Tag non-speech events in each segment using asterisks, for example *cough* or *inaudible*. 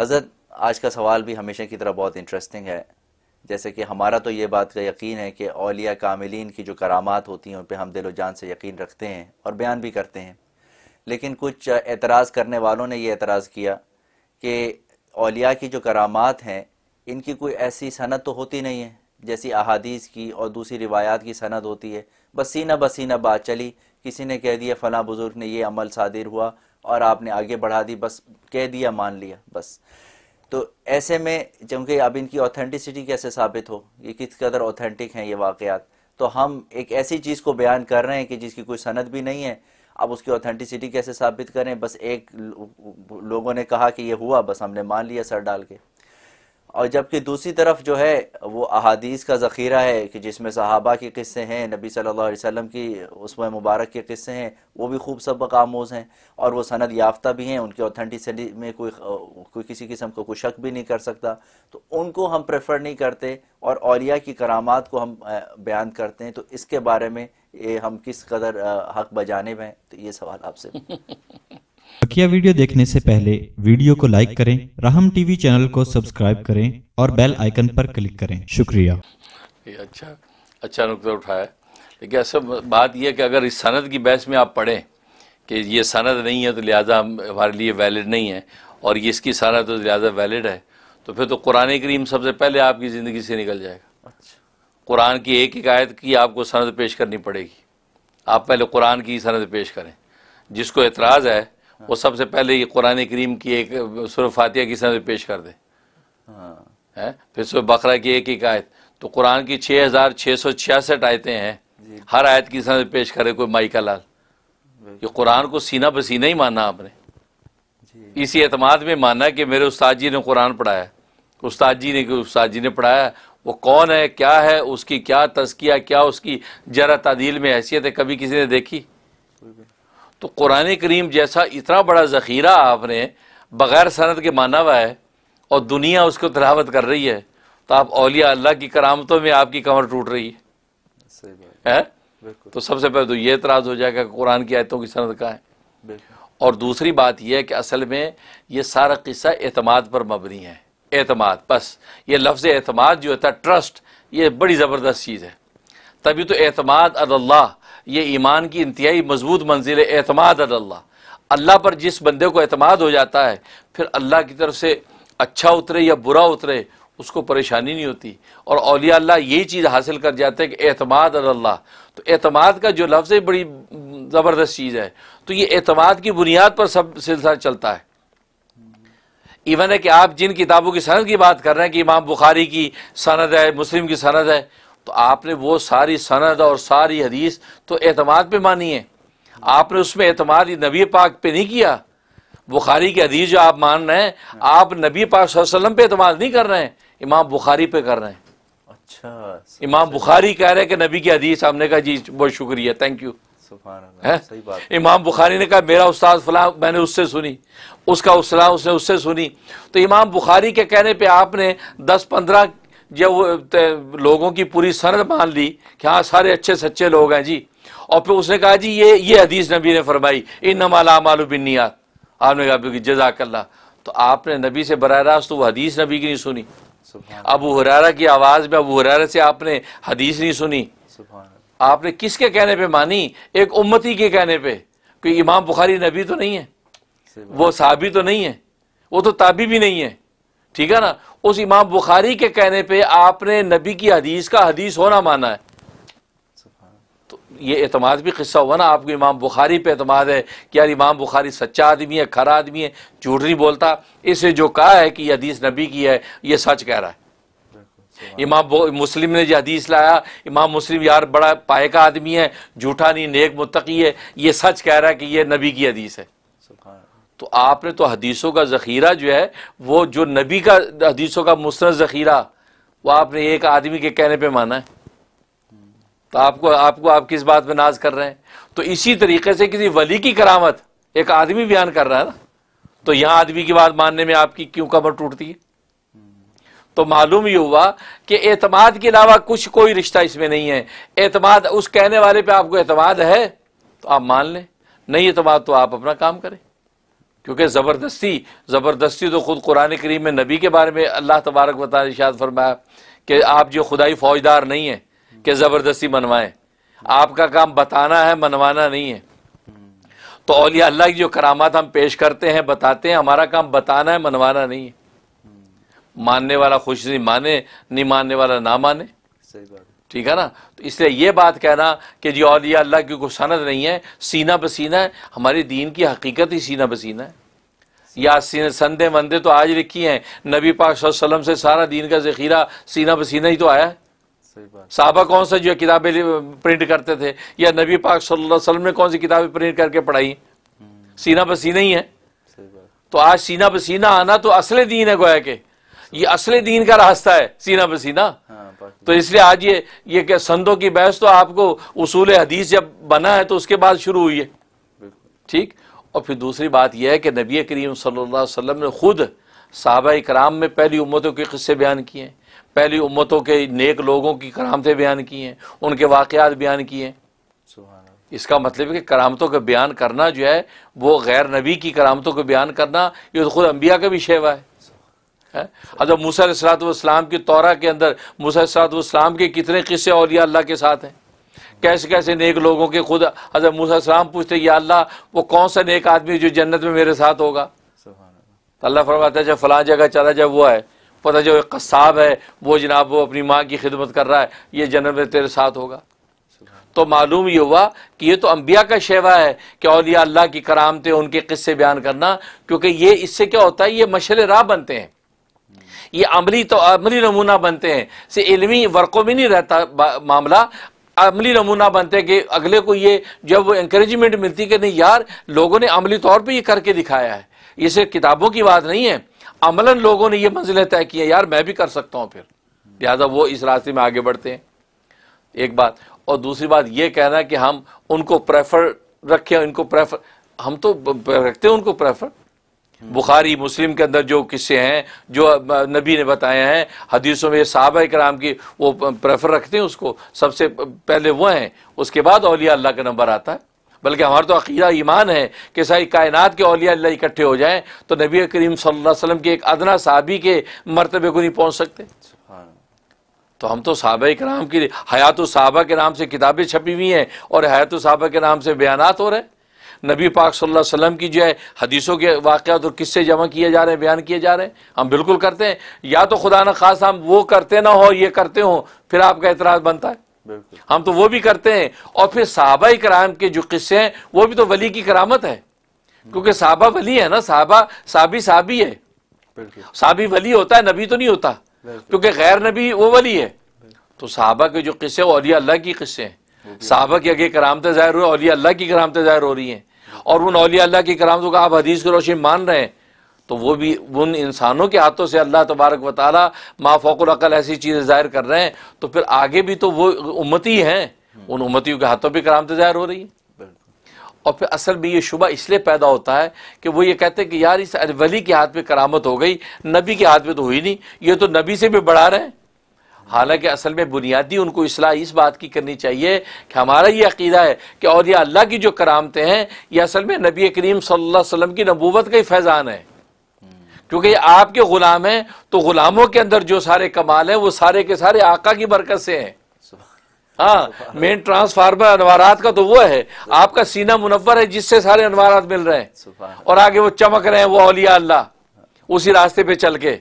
हज़रत आज का सवाल भी हमेशा की तरह बहुत इंटरेस्टिंग है जैसे कि हमारा तो ये बात का यकीन है कि अलिया कामिलीन की जो करामात होती हैं उन पर हम दिलो जान से यकीन रखते हैं और बयान भी करते हैं लेकिन कुछ एतराज़ करने वालों ने यह एतराज़ किया कि अलिया की जो करामात हैं इनकी कोई ऐसी सनत तो होती नहीं है जैसी अहादीस की और दूसरी रिवायात की सनत होती है बसीना बसीना बात चली किसी ने कह दिया फ़लाँ बुज़ुर्ग ने यह अमल शादिर हुआ और आपने आगे बढ़ा दी बस कह दिया मान लिया बस तो ऐसे में चूँकि अब इनकी ऑथेंटिसिटी कैसे साबित हो ये किस कदर ऑथेंटिक हैं ये वाकयात तो हम एक ऐसी चीज़ को बयान कर रहे हैं कि जिसकी कोई सनद भी नहीं है अब उसकी ऑथेंटिसिटी कैसे साबित करें बस एक लोगों ने कहा कि ये हुआ बस हमने मान लिया सर डाल के और जबकि दूसरी तरफ जो है वो अहादीस का ज़ख़ीरा है कि जिसमें सहाबा के किस्से हैं नबी सल्लल्लाहु अलैहि वसल्लम की उसमें मुबारक के किस्से हैं वो भी खूब सबक आमोज़ हैं और वो सनद याफ्ता भी हैं उनकी ऑथेंटिसिटी में कोई कोई किसी किस्म का कोई शक भी नहीं कर सकता तो उनको हम प्रेफर नहीं करते और अलिया की करामात को हम बयान करते हैं तो इसके बारे में ये हम किस कदर हक बजाने में तो ये सवाल आपसे *laughs* बकिया वीडियो देखने से पहले वीडियो को लाइक करें राहम टीवी चैनल को सब्सक्राइब करें और बेल आइकन पर क्लिक करें शुक्रिया ये अच्छा अच्छा नुकता उठाया लेकिन असल बात यह कि अगर इस सनद की बहस में आप पढ़ें कि ये सनद नहीं है तो लिहाजा हमारे लिए वैलिड नहीं है और ये इसकी सनद तो लिहाजा वैलिड है तो फिर तो कुरान करीम सबसे पहले आपकी ज़िंदगी से निकल जाएगा अच्छा कुरान की एक एक की आपको सनद पेश करनी पड़ेगी आप पहले कुरान की सनद पेश करें जिसको एतराज़ है वो सबसे पहले ये कुरान करीम की एक सुर फातिया की सर पेश कर दे हाँ। है फिर सुर बकरा की एक एक आयत तो कुरान की छः हज़ार छः सौ छियासठ आयतें हैं हर आयत की सर पेश करे कोई माई का लाल ये कुरान को सीना पसीना ही माना आपने इसी एतम में माना कि मेरे उस्ताद जी ने कुरान पढ़ाया उस्ताद जी ने उस्ताद जी ने पढ़ाया वो कौन है क्या है उसकी क्या तस्किया क्या उसकी जरा तदील में हैसियत है कभी किसी ने देखी तो कुरान करीम जैसा इतना बड़ा ज़ख़ीरा आपने बग़ैर सनत के माना हुआ है और दुनिया उसको तलावत कर रही है तो आप अलिया अल्लाह की करामतों में आपकी कमर टूट रही है सही है तो सबसे पहले तो ये एतराज़ हो जाएगा कि कुरान की आयतों की सनत कहाँ है और दूसरी बात यह है कि असल में ये सारा किस्सा एतमाद पर मबनी है अतमाद बस ये लफ्ज़ अतमाद जो है ट्रस्ट ये बड़ी ज़बरदस्त चीज़ है तभी तो अतमाद अल्लाह ये ईमान की इंतहाई मजबूत मंजिल एतमाद अल्लाह अल्लाह पर जिस बंदे को अतमाद हो जाता है फिर अल्लाह की तरफ से अच्छा उतरे या बुरा उतरे उसको परेशानी नहीं होती और अलिया अल्लाह यही चीज़ हासिल कर जाते हैं कि एतमाद अल्लाह तो एतमाद का जो लफ्ज़ है बड़ी ज़बरदस्त चीज़ है तो ये एतमाद की बुनियाद पर सब सिलसिला चलता है इवन है कि आप जिन किताबों की सनद की बात कर रहे हैं कि इमाम बुखारी की सनद है मुस्लिम की सनद है तो आपने वो सारी सनद और सारी हदीस तो अतमाद पे मानी है आपने उसमें अतमाद नबी पाक पे नहीं किया बुखारी की हदीस जो आप मान रहे हैं आप नबी पाक वसल्लम पे अतमाद नहीं कर रहे हैं इमाम बुखारी पे कर रहे हैं अच्छा इमाम बुखारी कह रहे हैं कि नबी की हदीस आपने कहा जी बहुत शुक्रिया थैंक यू सही बात इमाम बुखारी ने कहा मेरा उस्ताद फला मैंने उससे सुनी उसका उसने उससे सुनी तो इमाम बुखारी के कहने पे आपने 10-15 जब लोगों की पूरी सनद मान ली कि हाँ सारे अच्छे सच्चे लोग हैं जी और फिर उसने कहा जी ये ये हदीस नबी ने फरमाई इन नमालामालू बिनियात आपने कहा कि जजाकल्ला तो आपने नबी से बर रास्त तो वो हदीस नबी की नहीं सुनी अबू हुरारा की आवाज़ में अबू हुरारा से आपने हदीस नहीं सुनी आपने किसके कहने पे मानी एक उम्मती के कहने पे कि इमाम बुखारी नबी तो नहीं है वो साहबी तो नहीं है वो तो ताबी भी नहीं है ठीक है ना उस इमाम बुखारी के कहने पे आपने नबी की हदीस का हदीस होना माना है तो ये अतमाद भी किस्सा हुआ ना आपको इमाम बुखारी पे अतमाद है कि यार इमाम बुखारी सच्चा आदमी है खरा आदमी है झूठ नहीं बोलता इसे जो कहा है कि हदीस नबी की है ये सच कह रहा है इमाम मुस्लिम ने जो हदीस लाया इमाम मुस्लिम यार बड़ा पाए का आदमी है झूठा नहीं नेक मुतकी है ये सच कह रहा है कि ये नबी की हदीस है तो आपने तो हदीसों का ज़ख़ीरा जो है वो जो नबी का हदीसों का मुस्त ज़ख़ीरा वो आपने एक आदमी के कहने पे माना है तो आपको आपको आप किस बात पे नाज कर रहे हैं तो इसी तरीके से किसी वली की करामत एक आदमी बयान कर रहा है ना तो यहां आदमी की बात मानने में आपकी क्यों कमर टूटती है तो मालूम ये हुआ कि एतमाद के अलावा कुछ कोई रिश्ता इसमें नहीं है एतमाद उस कहने वाले पे आपको एतमाद है तो आप मान लें नहीं एतमाद तो आप अपना काम करें क्योंकि ज़बरदस्ती ज़बरदस्ती तो ख़ुद कुरान करीम में नबी के बारे में अल्लाह तबारक बता इशाद फरमाया कि आप जो खुदाई फ़ौजदार नहीं है कि ज़बरदस्ती मनवाएं आपका काम बताना है मनवाना नहीं है तो अलिया अल्लाह की जो करामात हम पेश करते हैं बताते हैं हमारा काम बताना है मनवाना नहीं है मानने वाला खुश नहीं माने नहीं मानने वाला ना माने सही बात ठीक है ना तो इसलिए ये बात कहना कि जी अलिया अल्लाह की कोई सनद नहीं है सीना बसीना है हमारे दीन की हकीकत ही सीना बसीना है या संदे मंदे तो आज लिखी हैं नबी पाक सल्लम से सारा दीन का जखीरा सीना पसीना ही तो आया साहबा कौन सा जो किताबें प्रिंट करते थे या नबी पाक सल्लल्लाहु अलैहि वसल्लम ने कौन सी किताबें प्रिंट करके पढ़ाई हम्म। सीना पसीना ही है तो आज सीना पसीना आना तो असले दीन है गोया के ये असले दीन का रास्ता है सीना पसीना हाँ, तो इसलिए आज ये ये क्या संदों की बहस तो आपको उसूल हदीस जब बना है तो उसके बाद शुरू हुई है ठीक और फिर दूसरी बात यह है कि नबी करीम सल्ला वसम ने ख़ुद साहबा कराम में पहली उम्मतों के किस्से बयान किए हैं पहली उम्मतों के नेक लोगों की करामतें बयान की हैं उनके वाक़ात बयान किए हैं इसका मतलब है कि करामतों का बयान करना जो है वो गैर नबी की करामतों को बयान करना ये तो खुद अम्बिया का भी शेवा है अच्छा मूसा सलात की तौरा के अंदर मूसा सलात के कितने किस्से और अल्लाह के साथ हैं कैसे कैसे नेक लोगों के खुद हजरत मूसा पूछते या अल्लाह वो कौन सा नेक आदमी जो जन्नत में मेरे साथ होगा तो अल्लाह फरमाता है जब फला जगह चला जाए वो है पता जो कसाब है वो जनाब वो अपनी माँ की खिदमत कर रहा है ये जन्नत में तेरे साथ होगा तो मालूम ये हुआ कि ये तो अम्बिया का शेवा है कि अलिया अल्लाह की करामते उनके किस्से बयान करना क्योंकि ये इससे क्या होता है ये मशर राह बनते हैं ये अमली तो अमली नमूना बनते हैं से इलमी वर्कों में नहीं रहता मामला अमली नमूना बनते कि अगले को ये जब वो इंक्रेजमेंट मिलती कि नहीं यार लोगों ने अमली तौर पे ये करके दिखाया है ये सिर्फ किताबों की बात नहीं है अमलन लोगों ने ये मंजिलें तय की हैं यार मैं भी कर सकता हूँ फिर लिहाजा वो इस रास्ते में आगे बढ़ते हैं एक बात और दूसरी बात ये कहना कि हम उनको प्रेफर रखें इनको प्रेफर हम तो रखते हैं उनको प्रेफर हम्म। बुखारी मुस्लिम के अंदर जो किस्से हैं जो नबी ने बताए हैं हदीसों में साहब कराम की वो प्रेफर रखते हैं उसको सबसे पहले वह हैं उसके बाद अलिया अल्लाह का नंबर आता है बल्कि हमारा तो अकीदा ईमान है कि सारी कायनात के अलिया अल्लाह इकट्ठे हो जाएँ तो नबी करीम वसल्लम के एक अदना साहबी के मरतबे को नहीं पहुँच सकते तो हम तो साहब कराम की हयात साहबा के नाम से किताबें छपी हुई हैं और हयात साहबा के नाम से बयान हो रहे हैं नबी पाक सल्लल्लाहु अलैहि वसल्लम की जो है हदीसों के वाक़ात और किस्से जमा किए जा रहे हैं बयान किए जा रहे हैं हम बिल्कुल करते हैं या तो खुदा न खास हम वो करते ना हो ये करते हो फिर आपका एतराज़ बनता है हम तो वो भी करते हैं और फिर साहबा कराम के जो किस्से हैं वो भी तो वली की करामत है क्योंकि साहबा वली है ना साहबा साबी साबी है साबी वली होता है नबी तो नहीं होता क्योंकि गैर नबी वो वली है तो साहबा के जो किस्से अलिया अल्लाह की किस्से हैं साहबा के आगे करामते ज़ाहिर हुए अलिया अल्लाह की करामते ज़ाहिर हो रही हैं और उन अलिया अल्लाह की करामतों का आप हदीस की रोशनी मान रहे हैं तो वो भी उन इंसानों के हाथों से अल्लाह तबारक माँ फोक माफ़ोकल ऐसी चीज़ें ज़ाहिर कर रहे हैं तो फिर आगे भी तो वो उम्मती हैं उन उम्मतियों के हाथों पर करामतें ज़ाहिर हो रही है और फिर असल में ये शुबा इसलिए पैदा होता है कि वो ये कहते हैं कि यार इस अलवली के हाथ पे करामत हो गई नबी के हाथ में तो हुई नहीं ये तो नबी से भी बढ़ा रहे हैं हालांकि असल में बुनियादी उनको असलाह इस बात की करनी चाहिए कि हमारा ये अकीदा है कि और यह अल्लाह की जो करामते हैं ये असल में नबी करीम वसल्लम की नबूवत का ही फैज़ान है क्योंकि आपके ग़ुलाम हैं तो ग़ुलामों के अंदर जो सारे कमाल हैं वो सारे के सारे आका की बरकत से हैं हाँ मेन ट्रांसफार्मर अनवारात का तो वो है आपका सीना मुनवर है जिससे सारे अनवारात मिल रहे हैं और आगे वो चमक रहे हैं वो अलिया अल्लाह उसी रास्ते पे चल के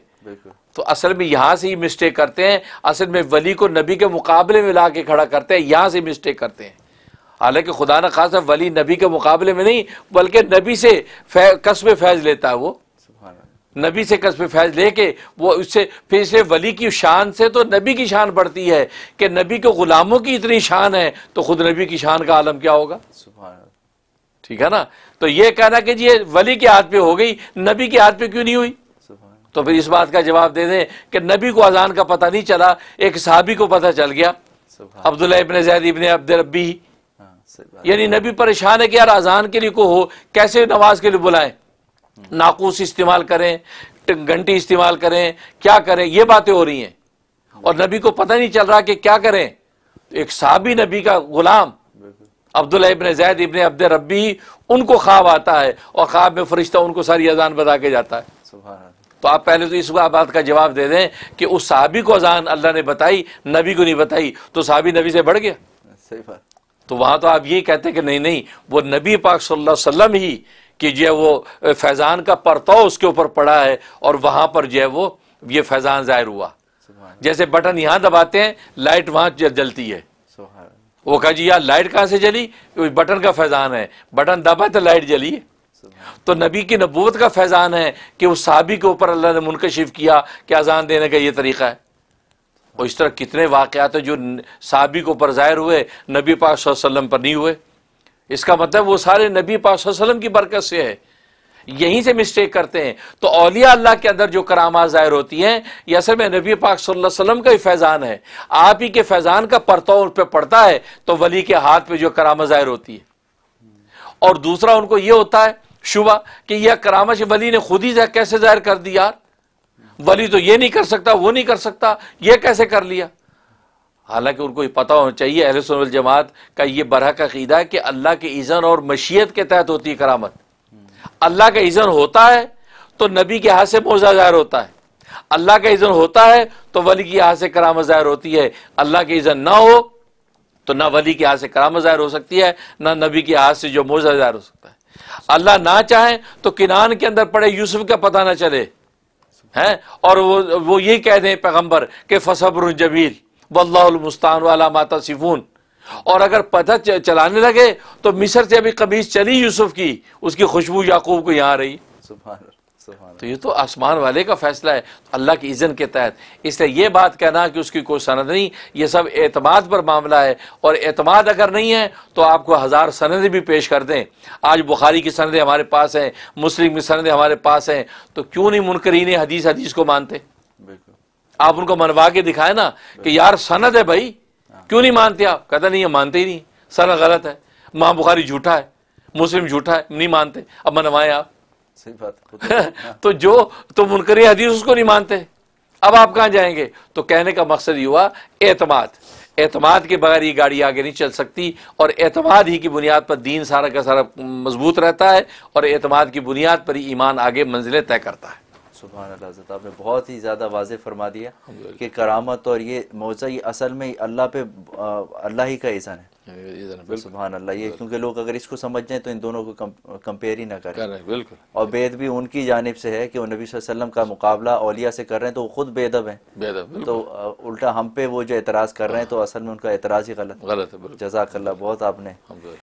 तो असल में यहाँ से ही मिस्टेक करते हैं असल में वली को नबी के मुकाबले में ला के खड़ा करते हैं यहाँ से मिस्टेक करते हैं हालांकि खुदा न खास वली नबी के मुकाबले में नहीं बल्कि नबी से फै, कस्ब फैज लेता है वो नबी से कस्ब फैज लेके वो उससे फिर से वली की शान से तो नबी की शान बढ़ती है कि नबी के गुलामों की इतनी शान है तो खुद नबी की शान का आलम क्या होगा ठीक है ना तो ये कहना कि जी वली के हाथ पे हो गई नबी के हाथ पे क्यों नहीं हुई तो फिर इस बात का जवाब दे दें कि नबी को अजान का पता नहीं चला एक सहाबी को पता चल गया अब्दुल्ला इबन जैद इबन अब्दरबी हाँ, यानी नबी परेशान है कि यार अजान के लिए को हो कैसे नमाज के लिए बुलाएं हम्म। नाकूस इस्तेमाल करें घंटी इस्तेमाल करें क्या करें ये बातें हो रही हैं हम्म। और नबी को पता नहीं चल रहा कि क्या करें तो एक सहाबी नबी का गुलाम अब्दुल्ला इबन जैद इबन अब्द रबी उनको ख्वाब आता है और ख्वाब में फरिश्ता उनको सारी अजान बता के जाता है तो आप पहले तो इस बात का जवाब दे दें कि उस साहबी को अजान अल्लाह ने बताई नबी को नहीं बताई तो सहाबी नबी से बढ़ गया सही बात तो वहां तो आप ये कहते कि नहीं नहीं वो नबी पाक सल्लल्लाहु अलैहि वसल्लम ही कि जो है वो फैज़ान का परताव उसके ऊपर पड़ा है और वहां पर जो है वो ये फैज़ान ज़ाहिर हुआ जैसे बटन यहाँ दबाते हैं लाइट वहां जलती है वो कहा जी यार लाइट कहां से जली बटन का फैज़ान है बटन दबा तो लाइट जली है तो नबी की नबूत का फैज़ान है कि उस सहाबी के ऊपर अल्लाह ने मुनकशिफ किया कि अजान देने का यह तरीका है और इस तरह कितने वाक़ात है जो सहाबी के ऊपर ज़ाहिर हुए नबी पाक पर नहीं हुए इसका मतलब वो सारे नबी पाक की बरकत से है यहीं से मिस्टेक करते हैं तो अलिया अल्लाह के अंदर जो करामा ज़ाहिर होती हैं ये असल में नबी पाक वसल्लम का ही फैज़ान है आप ही के फैज़ान का परतव उन पर पड़ता है तो वली के हाथ पर जो करामा ज़ाहिर होती है और दूसरा उनको ये होता है शुबा कि यह करामत वली ने खुद ही कैसे जाहिर कर दी यार वली तो ये नहीं कर सकता वो नहीं कर सकता ये कैसे कर लिया हालांकि उनको पता होना चाहिए अहल जमात का ये बरह का क़ीदा है कि अल्लाह के इज़न और मशीयत के तहत होती है करामत अल्लाह का इज़न होता है तो नबी के हाथ से मोजा ज़ाहिर होता है अल्लाह का इज़न होता है तो वली के हाथ से करामत ज़ाहिर होती है अल्लाह के इज़न ना हो तो ना वली के हाथ से करामत ज़ाहिर हो सकती है ना नबी के हाथ से जो मोजा ज़ाहिर हो सकता है अल्लाह ना चाहे तो किनान के अंदर पड़े यूसुफ का पता ना चले हैं और वो वो यही कह दें पैगंबर के फसबर जबील वल्लास्तान वाला माता सिफून और अगर पता चलाने लगे तो मिस्र से अभी कमीज चली यूसुफ की उसकी खुशबू याकूब को यहां रही तो ये तो आसमान वाले का फैसला है तो अल्लाह की इज़न के तहत इसलिए ये बात कहना कि उसकी कोई सनद नहीं ये सब एतमाद पर मामला है और एतमाद अगर नहीं है तो आपको हज़ार सनद भी पेश कर दें आज बुखारी की सनदें हमारे पास हैं मुस्लिम की सनदें हमारे पास हैं तो क्यों नहीं मुनकरीन हदीस हदीस को मानते आप उनको मनवा के दिखाए ना कि यार सनद है भाई हाँ। क्यों नहीं मानते आप कहते नहीं ये मानते ही नहीं सनद गलत है माँ बुखारी झूठा है मुस्लिम झूठा है नहीं मानते अब मनवाएं आप सही बात *laughs* तो जो तो मुनकर हदीस उसको नहीं मानते अब आप कहाँ जाएंगे तो कहने का मकसद ये हुआ एतमाद एतमाद के बगैर ये गाड़ी आगे नहीं चल सकती और एतमाद ही की बुनियाद पर दीन सारा का सारा मजबूत रहता है और एतमाद की बुनियाद पर ही ईमान आगे मंजिलें तय करता है सुबह हजरत आपने बहुत ही ज़्यादा वाज फरमा दिया कि करामत और ये मोजा ये असल में अल्लाह पे अल्लाह ही का एज़न है सुबह अल्लाह ये क्योंकि लोग अगर इसको समझ जाए तो इन दोनों को कंपेयर ही ना करें बिल्कुल और बेद भी उनकी जानब से है कि वो नबी वसल्लम का मुकाबला अलिया से कर रहे हैं तो वो खुद बेदब है तो उल्टा हम पे वो जो एतराज़ कर रहे हैं तो हाँ। असल में उनका एतराज़ ही गलत गलत है जजाकल्ला बहुत आपने